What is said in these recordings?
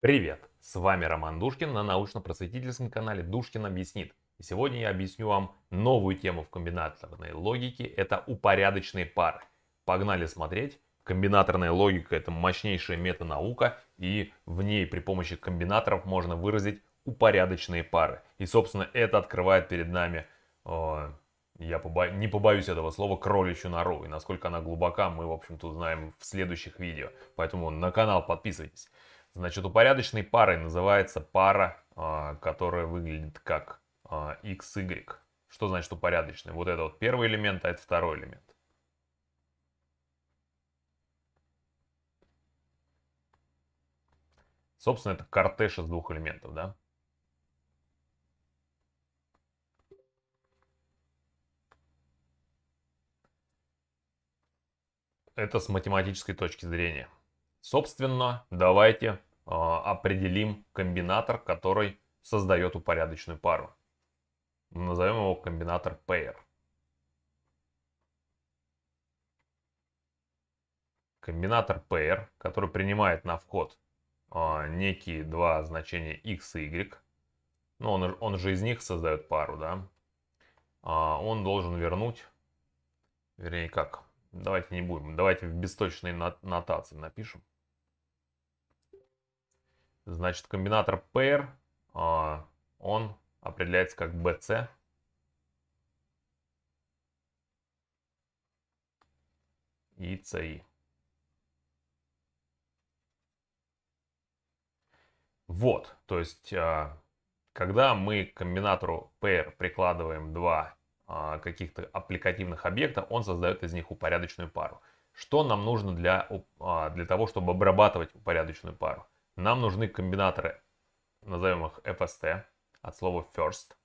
Привет! С вами Роман Душкин на научно-просветительском канале Душкин объяснит. И сегодня я объясню вам новую тему в комбинаторной логике. Это упорядочные пары. Погнали смотреть. Комбинаторная логика это мощнейшая метанаука и в ней при помощи комбинаторов можно выразить упорядочные пары. И собственно это открывает перед нами э, я побо... не побоюсь этого слова, кроличью нору. И насколько она глубока, мы, в общем-то, узнаем в следующих видео. Поэтому на канал подписывайтесь. Значит, упорядоченной парой называется пара, а, которая выглядит как XY. А, Что значит упорядоченный? Вот это вот первый элемент, а это второй элемент. Собственно, это кортеж из двух элементов, да? Это с математической точки зрения. Собственно, давайте э, определим комбинатор, который создает упорядоченную пару. Назовем его комбинатор pair. Комбинатор pair, который принимает на вход э, некие два значения x и y. Ну, он, он же из них создает пару, да. Э, он должен вернуть, вернее как, Давайте не будем. Давайте в бесточной нотации напишем. Значит, комбинатор pair, а, он определяется как BC. И CI. Вот, то есть, а, когда мы к комбинатору pair прикладываем два а, каких-то аппликативных объектов, он создает из них упорядоченную пару. Что нам нужно для, а, для того, чтобы обрабатывать упорядоченную пару? Нам нужны комбинаторы, назовем их FST, от слова first.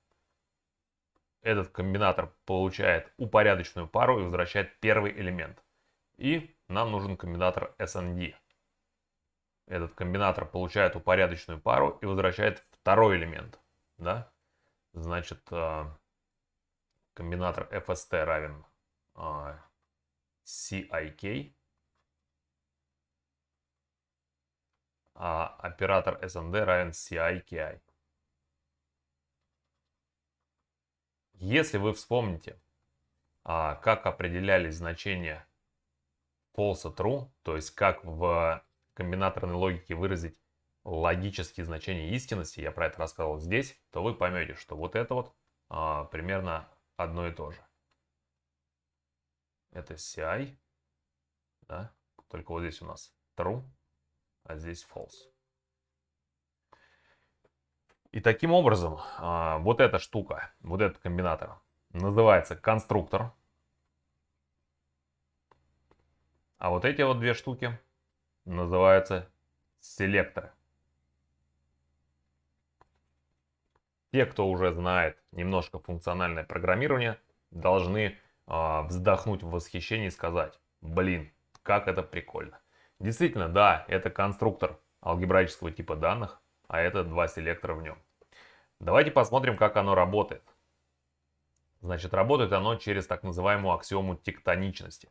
Этот комбинатор получает упорядоченную пару и возвращает первый элемент. И нам нужен комбинатор SND. Этот комбинатор получает упорядоченную пару и возвращает второй элемент. Да? Значит, а, комбинатор fst равен а, CIK, а оператор SMD равен CIKI. Если вы вспомните, а, как определялись значения false true, то есть как в комбинаторной логике выразить логические значения истинности, я про это рассказывал здесь, то вы поймете, что вот это вот а, примерно одно и то же. Это CI, да? только вот здесь у нас true, а здесь false. И таким образом, а, вот эта штука, вот этот комбинатор, называется конструктор. А вот эти вот две штуки называются селекторы. те, кто уже знает немножко функциональное программирование, должны э, вздохнуть в восхищении и сказать, блин, как это прикольно. Действительно, да, это конструктор алгебраического типа данных, а это два селектора в нем. Давайте посмотрим, как оно работает. Значит, работает оно через так называемую аксиому тектоничности.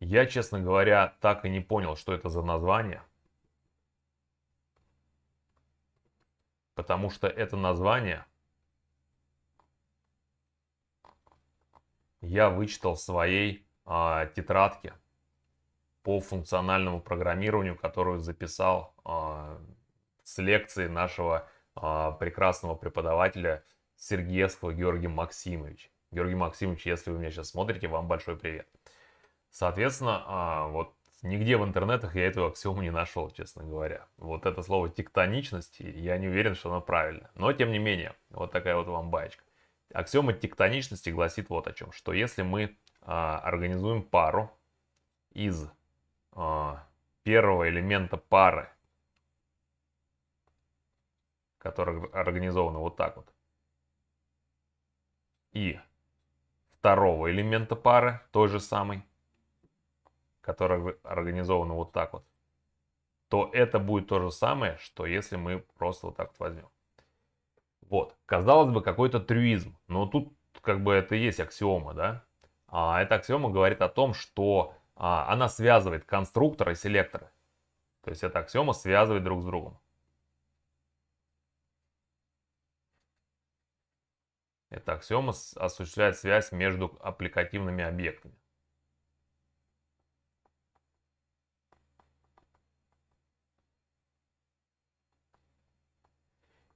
Я, честно говоря, так и не понял, что это за название, потому что это название я вычитал в своей а, тетрадке по функциональному программированию, которую записал а, с лекции нашего а, прекрасного преподавателя Сергеевского Георгия Максимовича. Георгий Максимович, если вы меня сейчас смотрите, вам большой привет. Соответственно, а, вот Нигде в интернетах я этого аксиома не нашел, честно говоря. Вот это слово тектоничность, я не уверен, что оно правильно. Но тем не менее, вот такая вот вам баечка. Аксиома тектоничности гласит вот о чем, что если мы а, организуем пару из а, первого элемента пары, которая организована вот так вот, и второго элемента пары, той же самой, которая организована вот так вот, то это будет то же самое, что если мы просто вот так вот возьмем. Вот, казалось бы, какой-то трюизм, но тут как бы это и есть аксиома, да? А эта аксиома говорит о том, что а, она связывает конструктора и селектора, То есть эта аксиома связывает друг с другом. Эта аксиома осуществляет связь между аппликативными объектами.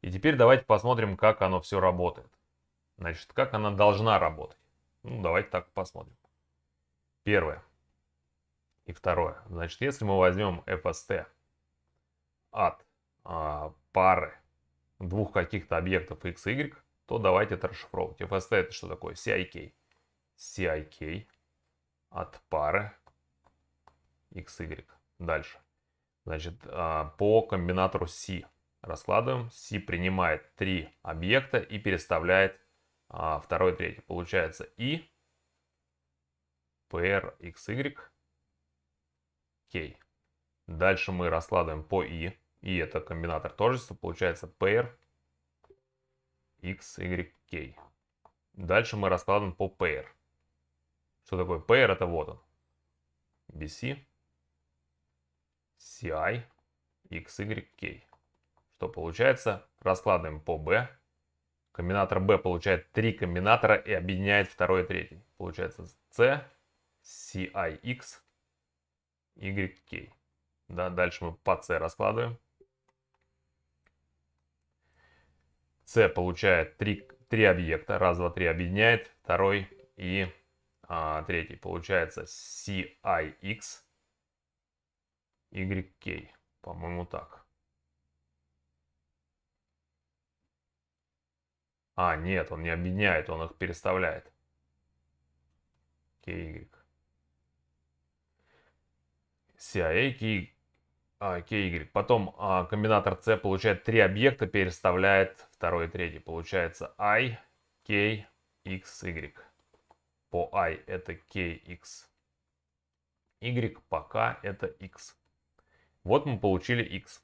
И теперь давайте посмотрим, как оно все работает. Значит, как она должна работать. Ну, давайте так посмотрим. Первое. И второе. Значит, если мы возьмем FST от а, пары двух каких-то объектов x, y, то давайте это расшифровывать. FST это что такое? CIK. CIK от пары x, y. Дальше. Значит, а, по комбинатору C раскладываем. C принимает три объекта и переставляет а, второй и третий. Получается I, PR, XY, K. Дальше мы раскладываем по I. И это комбинатор тождества. Получается PR, XY, K. Дальше мы раскладываем по PR. Что такое PR? Это вот он. BC, CI, XY, K что получается, раскладываем по B. Комбинатор B получает три комбинатора и объединяет второй и третий. Получается C, CIX, YK. Да, дальше мы по C раскладываем. C получает три три объекта. Раз, два, три объединяет. Второй и а, третий. Получается CIX, YK. По-моему, так. А, нет, он не объединяет, он их переставляет. KY. CIA, KY. KY. Потом а, комбинатор C получает три объекта, переставляет второй и третий. Получается I, K, X, Y. По I это KX. Y по K это X. Вот мы получили X.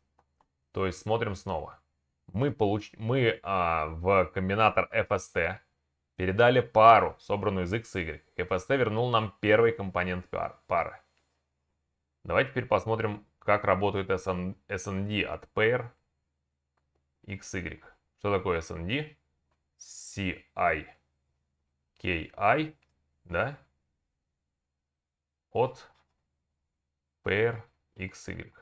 То есть смотрим снова мы, получ... мы а, в комбинатор FST передали пару, собранную из x, y. FST вернул нам первый компонент пар... пары. Давайте теперь посмотрим, как работает SN... SND от pair x, y. Что такое SND? CI, KI, да? От pair x, y.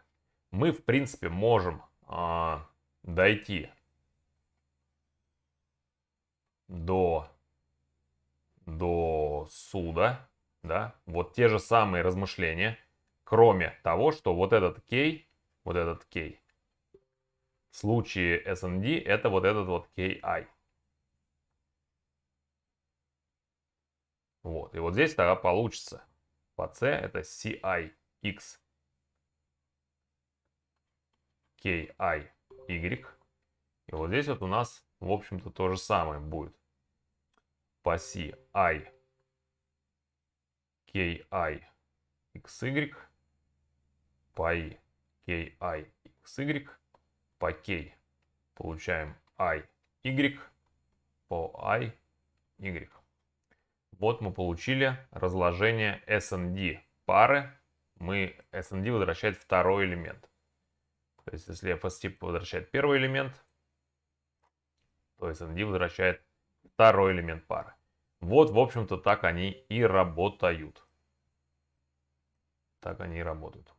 Мы, в принципе, можем... А дойти до, до суда, да, вот те же самые размышления, кроме того, что вот этот кей, вот этот кей, в случае SND это вот этот вот KI. Вот, и вот здесь тогда получится по C это CIX KI Y. И вот здесь вот у нас, в общем-то, то же самое будет. По C I K I X Y по I K I X Y по K получаем I Y по I Y. Вот мы получили разложение SND пары. Мы SND возвращает второй элемент. То есть, если fs возвращает первый элемент, то SND возвращает второй элемент пары. Вот, в общем-то, так они и работают. Так они и работают.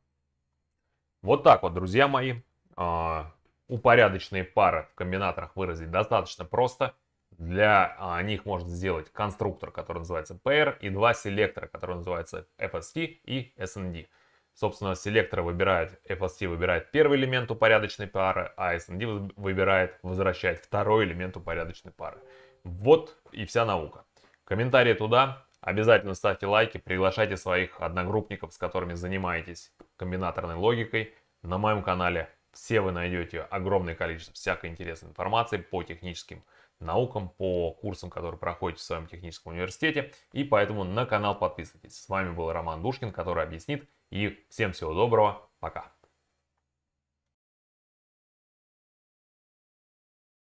Вот так вот, друзья мои. А, упорядоченные пары в комбинаторах выразить достаточно просто. Для а, них можно сделать конструктор, который называется pair, и два селектора, которые называются FST и SND. Собственно, селектор выбирает, FSC выбирает первый элемент упорядоченной пары, а SND выбирает, возвращает второй элемент упорядоченной пары. Вот и вся наука. Комментарии туда. Обязательно ставьте лайки, приглашайте своих одногруппников, с которыми занимаетесь комбинаторной логикой. На моем канале все вы найдете огромное количество всякой интересной информации по техническим наукам, по курсам, которые проходите в своем техническом университете. И поэтому на канал подписывайтесь. С вами был Роман Душкин, который объяснит и всем всего доброго, пока.